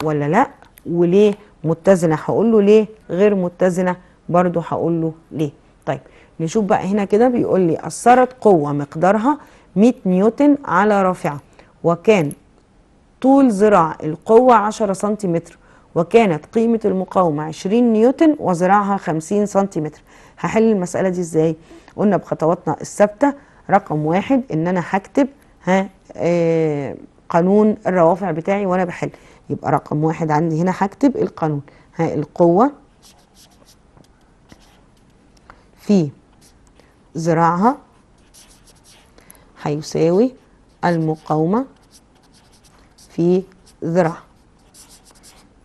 ولا لا وليه متزنه هقول له ليه غير متزنه برضو هقول له ليه طيب نشوف بقى هنا كده بيقول لي اثرت قوه مقدارها 100 نيوتن على رافعه وكان طول ذراع القوه 10 سنتيمتر وكانت قيمة المقاومة 20 نيوتن وذراعها 50 سنتيمتر هحل المسألة دي ازاي؟ قلنا بخطواتنا الثابتة رقم واحد ان انا هكتب ها آه قانون الروافع بتاعي وانا بحل يبقى رقم واحد عندي هنا هكتب القانون ها القوة في ذراعها هيساوي المقاومة في ذراعها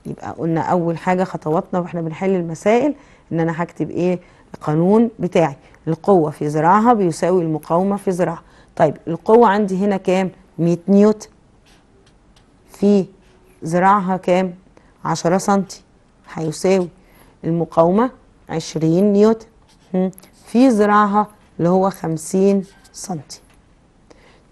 يبقى قلنا اول حاجه خطواتنا واحنا بنحل المسائل ان انا هكتب ايه القانون بتاعي القوه في ذراعها بيساوي المقاومه في ذراعها طيب القوه عندي هنا كام 100 نيوتن في ذراعها كام 10 سنتي هيساوي المقاومه 20 نيوتن في ذراعها اللي هو 50 سنتي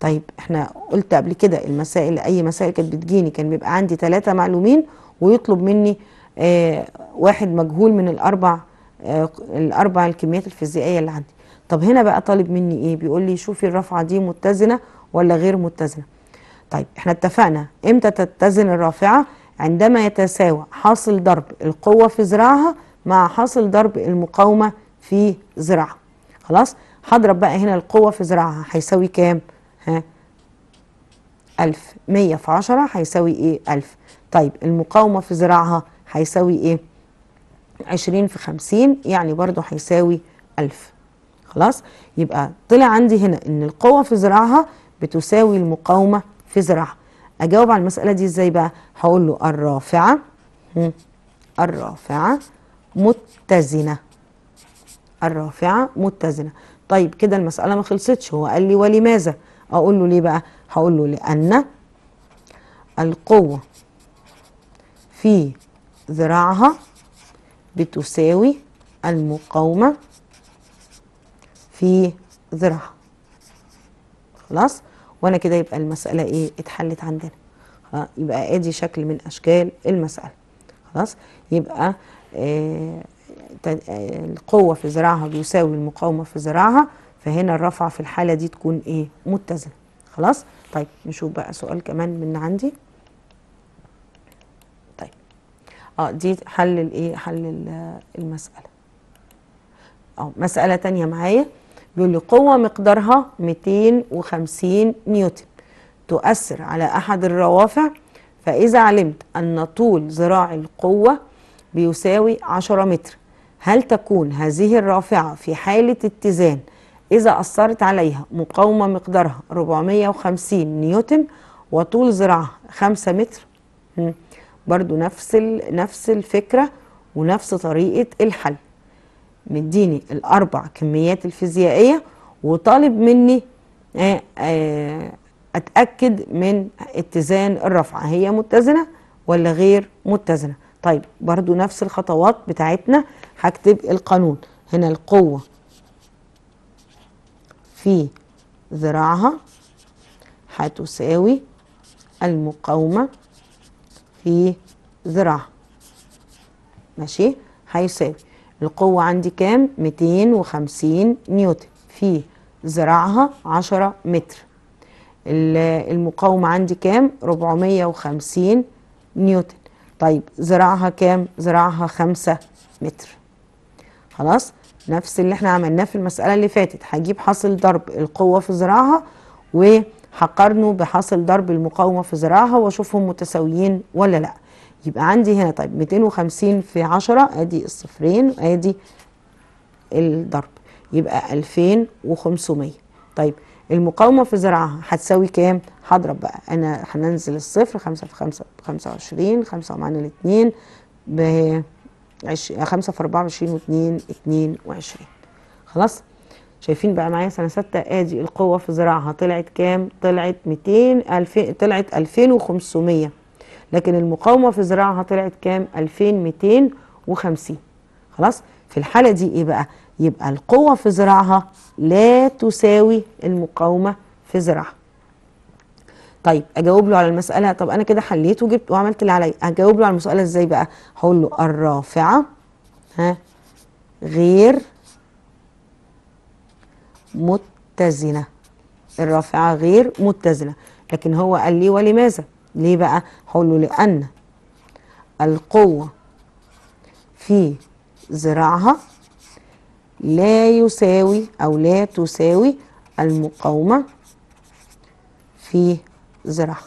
طيب احنا قلت قبل كده المسائل اي مسائل كانت بتجيني كان بيبقى عندي ثلاثة معلومين ويطلب مني آه واحد مجهول من الاربع آه الاربع الكميات الفيزيائيه اللي عندي طب هنا بقى طالب مني ايه بيقول لي شوفي الرافعه دي متزنه ولا غير متزنه طيب احنا اتفقنا امتى تتزن الرافعه عندما يتساوى حاصل ضرب القوه في ذراعها مع حاصل ضرب المقاومه في ذراعها خلاص هضرب بقى هنا القوه في ذراعها هيساوي كام ها 1000 100 في 10 هيساوي ايه 1000 طيب المقاومة في ذراعها هيساوي ايه 20 في 50 يعني برده هيساوي 1000 خلاص يبقى طلع عندي هنا ان القوة في ذراعها بتساوي المقاومة في ذراعها اجاوب على المسألة دي ازاي بقى هقول له الرافعة الرافعة متزنة الرافعة متزنة طيب كده المسألة ما خلصتش هو قال لي ولماذا اقول له ليه بقى هقول له لان القوه في ذراعها بتساوي المقاومه في ذراعها خلاص وانا كده يبقى المساله ايه اتحلت عندنا يبقى ادي شكل من اشكال المساله خلاص يبقى آه, آه، القوة في ذراعها بيساوي المقاومة في ذراعها فهنا الرفعة في الحالة دي تكون ايه متزنة خلاص طيب نشوف بقى سؤال كمان من عندي طيب اه دي حل الايه حل آه، المسألة اه مسألة تانية معايا بيقول لي قوة مقدارها 250 نيوتن تؤثر على أحد الروافع فإذا علمت أن طول ذراع القوة بيساوي 10 متر هل تكون هذه الرافعة في حالة اتزان إذا أثرت عليها مقاومة مقدارها 450 نيوتن وطول ذراعها 5 متر برضو نفس نفس الفكرة ونفس طريقة الحل مديني الأربع كميات الفيزيائية وطالب مني آه، آه، أتأكد من اتزان الرفعة هي متزنة ولا غير متزنة طيب برضو نفس الخطوات بتاعتنا هكتب القانون هنا القوة في ذراعها هتساوي المقاومة في ذراعها ماشي هيساوي القوة عندي كام 250 نيوتن في ذراعها 10 متر المقاومة عندي كام 450 نيوتن طيب ذراعها كام ذراعها 5 متر خلاص نفس اللي احنا عملناه في المسألة اللي فاتت هجيب حاصل ضرب القوة في زراعها وهقارنه بحاصل ضرب المقاومة في زراعها واشوفهم متساويين ولا لا يبقى عندي هنا طيب 250 في 10 ادي الصفرين وادي الضرب يبقى 2500 طيب المقاومة في زراعها هتساوي كام؟ هضرب بقى انا هننزل الصفر 5 في 5 25 5 معانا الاثنين ب 5 في 24 و2 22 خلاص شايفين بقى معايا سنه سته ادي القوه في ذراعها طلعت كام طلعت 200 الف طلعت 2500 لكن المقاومه في ذراعها طلعت كام 2250 خلاص في الحاله دي ايه بقى يبقى القوه في ذراعها لا تساوي المقاومه في ذراعها طيب اجاوب له على المساله طب انا كده حليت وجبت وعملت اللي عليا هجاوب له على المساله ازاي بقى هقول له الرافعه ها غير متزنه الرافعه غير متزنه لكن هو قال لي ولماذا ليه بقى هقول له لان القوه في ذراعها لا يساوي او لا تساوي المقاومه في زراعة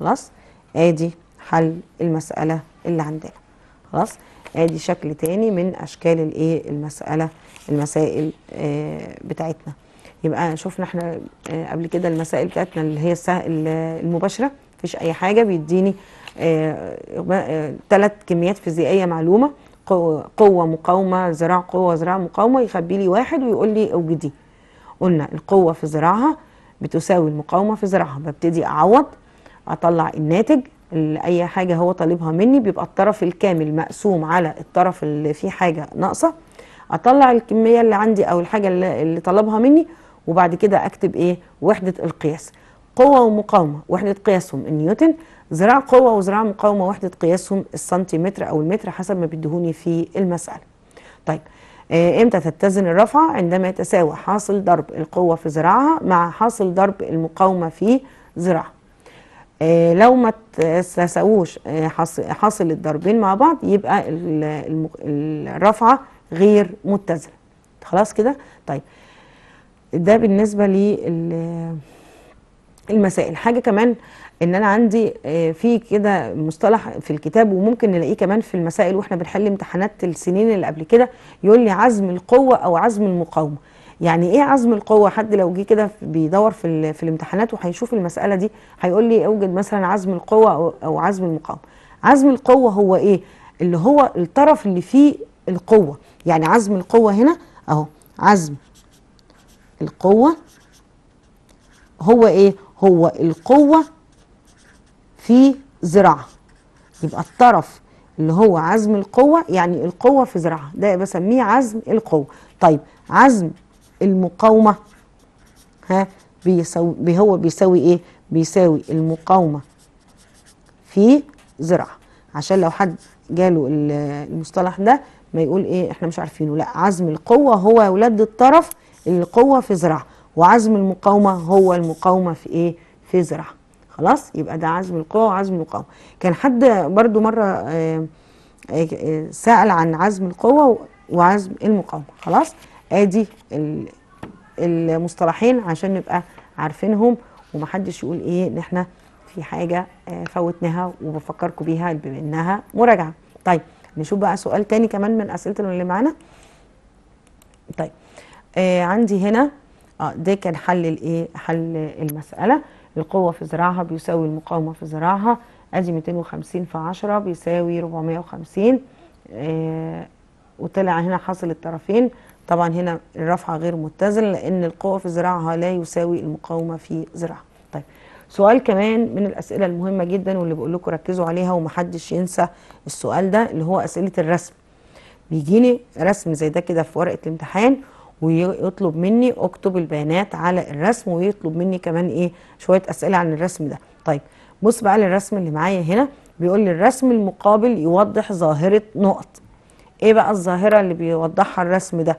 خلاص ادي حل المسألة اللي عندنا خلاص ادي شكل تاني من اشكال الايه المسألة المسائل آه بتاعتنا يبقى شفنا احنا آه قبل كده المسائل بتاعتنا اللي هي المباشرة مفيش اي حاجة بيديني ثلاث آه, آه، كميات فيزيائية معلومة قوة, قوة مقاومة زراع قوة زراع مقاومة يخبي لي واحد ويقول لي اوجديه قلنا القوة في زراعها بتساوي المقاومه في زرعها ببتدي اعوض اطلع الناتج اي حاجه هو طالبها مني بيبقى الطرف الكامل مقسوم على الطرف اللي فيه حاجه ناقصه اطلع الكميه اللي عندي او الحاجه اللي طلبها مني وبعد كده اكتب ايه وحده القياس قوه ومقاومه وحده قياسهم النيوتن زراع قوه وزراع مقاومه وحده قياسهم السنتيمتر او المتر حسب ما بيديهوني في المساله طيب آه، امتى تتزن الرفعة عندما يتساوى حاصل ضرب القوة في ذراعها مع حاصل ضرب المقاومة في ذراعها آه، لو ما تساووش آه، حاصل الضربين مع بعض يبقى الرفعة غير متزن خلاص كده طيب ده بالنسبة للمسائل حاجة كمان ان انا عندي آه، في كده مصطلح في الكتاب وممكن نلاقيه كمان في المسائل واحنا بنحل امتحانات السنين اللي قبل كده يقول لي عزم القوه او عزم المقاومه يعني ايه عزم القوه حد لو جه كده بيدور في في الامتحانات وهيشوف المساله دي هيقول لي اوجد مثلا عزم القوه او عزم المقاومه عزم القوه هو ايه اللي هو الطرف اللي فيه القوه يعني عزم القوه هنا اهو عزم القوه هو ايه هو القوه في زراعة يبقى الطرف اللي هو عزم القوة يعني القوة في زراعة ده بسميه عزم القوة طيب عزم المقاومة ها بيساوي هو بيساوي ايه بيساوي المقاومة في زراعة عشان لو حد جاله المصطلح ده ما يقول ايه احنا مش عارفينه لا عزم القوة هو ولد الطرف القوة في زراعة وعزم المقاومة هو المقاومة في ايه في زراعة خلاص يبقى ده عزم القوة وعزم المقاومة كان حد برضو مرة آه، آه، سأل عن عزم القوة وعزم المقاومة خلاص ادي المصطلحين عشان نبقى عارفينهم ومحدش يقول ايه ان احنا في حاجة آه، فوتناها وبفكركم بيها بما انها مراجعة طيب نشوف بقى سؤال تاني كمان من اسئلة اللي معانا طيب آه عندي هنا اه ده كان حل الايه حل المسألة القوة في زراعها بيساوي المقاومة في زراعها ادي 250 في 10 بيساوي 450 آه وطلع هنا حاصل الطرفين طبعا هنا الرفعة غير متزن لأن القوة في زراعها لا يساوي المقاومة في زراعها طيب سؤال كمان من الأسئلة المهمة جدا واللي بقول لكم ركزوا عليها ومحدش ينسى السؤال ده اللي هو أسئلة الرسم بيجيني رسم زي ده كده في ورقة الامتحان ويطلب مني اكتب البيانات على الرسم ويطلب مني كمان ايه شويه اسئله عن الرسم ده طيب بص بقى للرسم اللي معايا هنا بيقول لي الرسم المقابل يوضح ظاهره نقط ايه بقى الظاهره اللي بيوضحها الرسم ده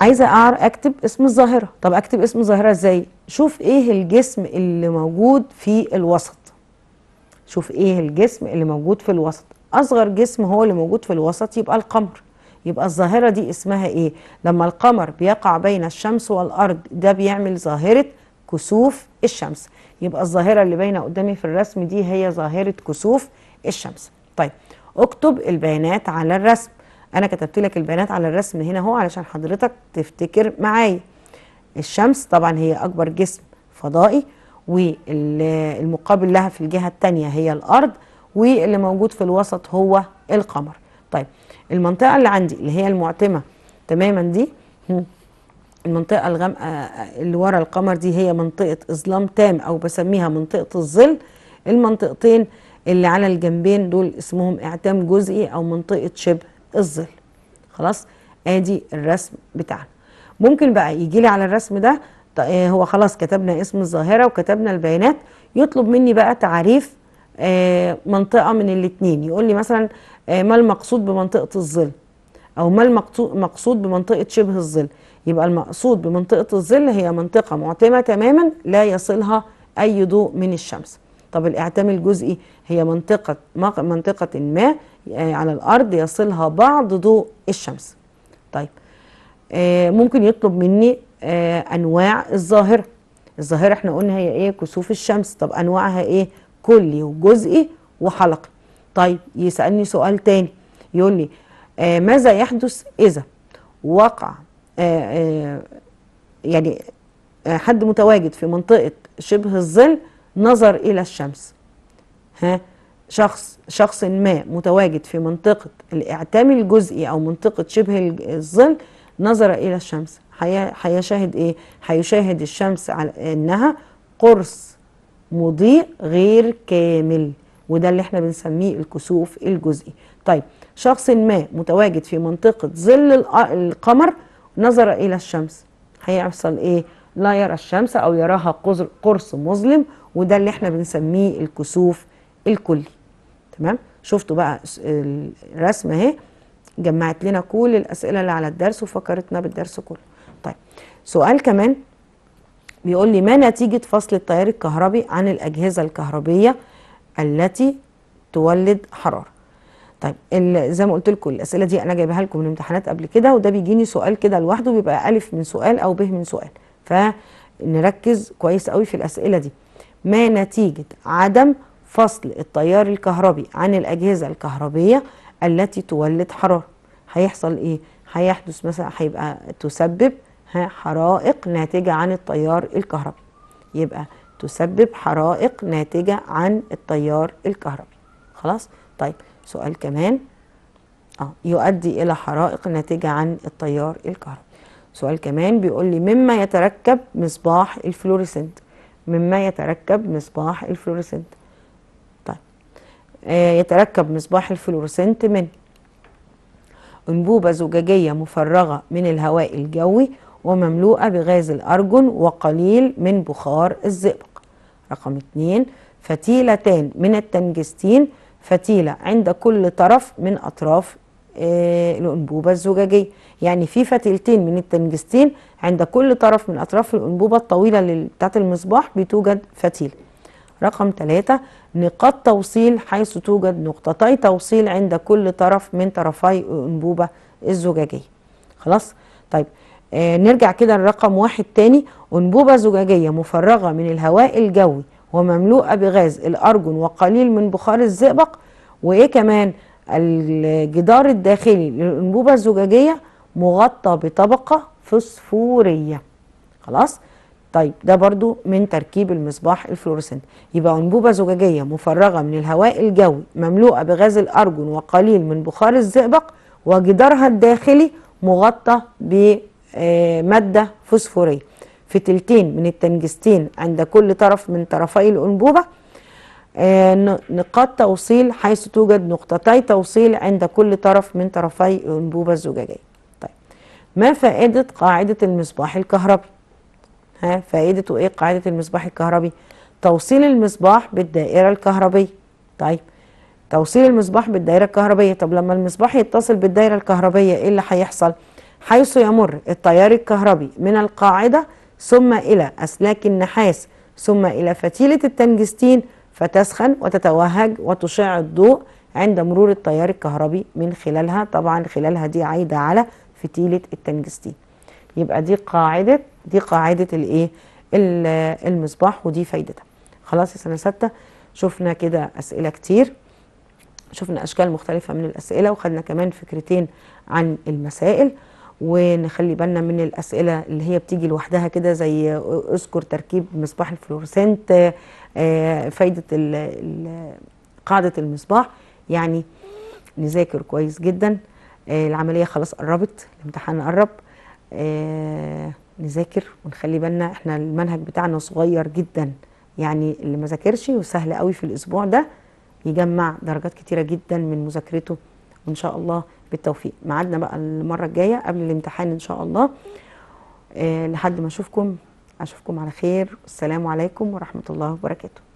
عايزه اعرف اكتب اسم الظاهره طب اكتب اسم الظاهره ازاي شوف ايه الجسم اللي موجود في الوسط شوف ايه الجسم اللي موجود في الوسط اصغر جسم هو اللي موجود في الوسط يبقى القمر يبقى الظاهرة دي اسمها ايه لما القمر بيقع بين الشمس والأرض ده بيعمل ظاهرة كسوف الشمس يبقى الظاهرة اللي باينة قدامي في الرسم دي هي ظاهرة كسوف الشمس طيب اكتب البيانات على الرسم انا كتبت لك البيانات على الرسم هنا اهو علشان حضرتك تفتكر معايا الشمس طبعا هي اكبر جسم فضائي والمقابل لها في الجهة التانية هي الارض واللي موجود في الوسط هو القمر طيب المنطقه اللي عندي اللي هي المعتمه تماما دي المنطقه الغامقه آه، اللي ورا القمر دي هي منطقه اظلام تام او بسميها منطقه الظل المنطقتين اللي على الجنبين دول اسمهم اعتام جزئي او منطقه شبه الظل خلاص ادي الرسم بتاعنا ممكن بقى يجي لي على الرسم ده آه، هو خلاص كتبنا اسم الظاهره وكتبنا البيانات يطلب مني بقى تعريف آه، منطقه من الاثنين يقول لي مثلا آه، ما المقصود بمنطقة الظل أو ما المقصود بمنطقة شبه الظل يبقى المقصود بمنطقة الظل هي منطقة معتمة تماما لا يصلها أي ضوء من الشمس طب الإعتام الجزئي هي منطقة منطقة ما آه، على الأرض يصلها بعض ضوء الشمس طيب آه، ممكن يطلب مني أنواع الظاهرة الظاهرة احنا قلنا هي ايه كسوف الشمس طب أنواعها ايه كلي وجزئي وحلقي طيب يسألني سؤال تاني يقول لي آه ماذا يحدث إذا وقع آه, آه، يعني آه، حد متواجد في منطقة شبه الظل نظر إلى الشمس ها شخص شخص ما متواجد في منطقة الإعتام الجزئي أو منطقة شبه الظل نظر إلى الشمس هيشاهد إيه؟ هيشاهد الشمس على إنها قرص مضيء غير كامل وده اللي احنا بنسميه الكسوف الجزئي طيب شخص ما متواجد في منطقة ظل القمر نظر إلى الشمس هيحصل إيه؟ لا يرى الشمس أو يراها قرص مظلم وده اللي احنا بنسميه الكسوف الكلي تمام؟ شفتوا بقى الرسمة اهي جمعت لنا كل الأسئلة اللي على الدرس وفكرتنا بالدرس كله طيب سؤال كمان بيقول لي ما نتيجة فصل التيار الكهربي عن الأجهزة الكهربية؟ التي تولد حرارة طيب زي ما قلت لكم الأسئلة دي أنا جايبها لكم من امتحانات قبل كده وده بيجيني سؤال كده لوحده بيبقى ألف من سؤال أو ب من سؤال فنركز كويس قوي في الأسئلة دي ما نتيجة عدم فصل التيار الكهربي عن الأجهزة الكهربية التي تولد حرارة هيحصل إيه؟ هيحدث مثلا هيبقى تسبب حرائق ناتجة عن التيار الكهربي يبقى تسبب حرائق ناتجة عن التيار الكهربي خلاص طيب سؤال كمان اه يؤدي الى حرائق ناتجة عن التيار الكهربي سؤال كمان بيقول لي مما يتركب مصباح الفلوريسنت مما يتركب مصباح الفلوريسنت طيب آه يتركب مصباح الفلوريسنت من انبوبة زجاجية مفرغة من الهواء الجوي ومملوءة بغاز الأرجون وقليل من بخار الزئبق رقم اتنين فتيلتان من التنجستين فتيلة عند كل طرف من أطراف آه، الأنبوبة الزجاجية يعني في فتيلتين من التنجستين عند كل طرف من أطراف الأنبوبة الطويلة بتاعة المصباح بتوجد فتيلة رقم ثلاثة نقاط توصيل حيث توجد نقطتي توصيل عند كل طرف من طرفي الأنبوبة الزجاجية خلاص طيب آه، نرجع كده لرقم واحد تاني أنبوبة زجاجية مفرغة من الهواء الجوي ومملوءة بغاز الأرجون وقليل من بخار الزئبق وإيه كمان الجدار الداخلي للأنبوبة الزجاجية مغطى بطبقة فسفورية خلاص طيب ده برضو من تركيب المصباح الفلورسنت يبقى أنبوبة زجاجية مفرغة من الهواء الجوي مملوءة بغاز الأرجون وقليل من بخار الزئبق وجدارها الداخلي مغطى آه، مادة فوسفورية في تلتين من التنجستين عند كل طرف من طرفي الأنبوبة آه، نقاط توصيل حيث توجد نقطتي توصيل عند كل طرف من طرفي الأنبوبة الزجاجية طيب ما فائدة قاعدة المصباح الكهربي ها فائدة ايه قاعدة المصباح الكهربي توصيل المصباح بالدائرة الكهربية طيب توصيل المصباح بالدائرة الكهربية طب لما المصباح يتصل بالدائرة الكهربية ايه اللي هيحصل؟ حيث يمر التيار الكهربي من القاعدة ثم إلى أسلاك النحاس ثم إلى فتيلة التنجستين فتسخن وتتوهج وتشع الضوء عند مرور التيار الكهربي من خلالها طبعا خلالها دي عايدة على فتيلة التنجستين يبقى دي قاعدة دي قاعدة الايه المصباح ودي فايدتها خلاص يا سنة ستة شفنا كده أسئلة كتير شفنا أشكال مختلفة من الأسئلة وخدنا كمان فكرتين عن المسائل ونخلي بالنا من الاسئله اللي هي بتيجي لوحدها كده زي اذكر تركيب مصباح الفلورسنت آه، فايده قاعده المصباح يعني نذاكر كويس جدا آه، العمليه خلاص قربت الامتحان قرب آه، نذاكر ونخلي بالنا احنا المنهج بتاعنا صغير جدا يعني اللي ما ذاكرش وسهل قوي في الاسبوع ده يجمع درجات كتيره جدا من مذاكرته وان شاء الله بالتوفيق معادنا بقى المره الجايه قبل الامتحان ان شاء الله آه، لحد ما اشوفكم اشوفكم على خير والسلام عليكم ورحمه الله وبركاته